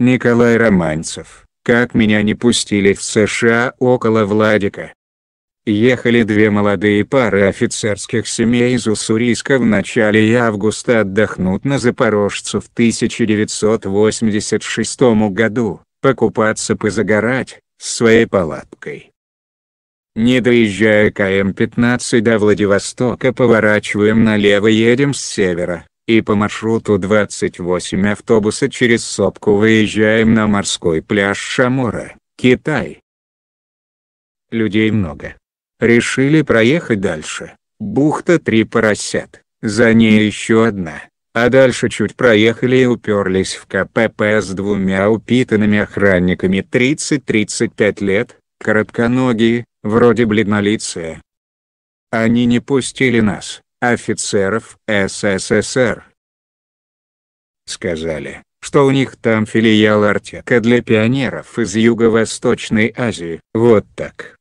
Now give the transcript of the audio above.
Николай Романцев, как меня не пустили в США около Владика. Ехали две молодые пары офицерских семей из Уссурийска в начале августа отдохнуть на Запорожцу в 1986 году, покупаться позагорать, с своей палаткой. Не доезжая КМ-15 до Владивостока поворачиваем налево едем с севера, и по маршруту 28 автобуса через сопку выезжаем на морской пляж Шамора, Китай. Людей много. Решили проехать дальше. Бухта три поросят, за ней еще одна, а дальше чуть проехали и уперлись в КПП с двумя упитанными охранниками 30-35 лет, коротконогие, вроде бледнолицые. Они не пустили нас, офицеров СССР. Сказали, что у них там филиал артека для пионеров из Юго-Восточной Азии. Вот так.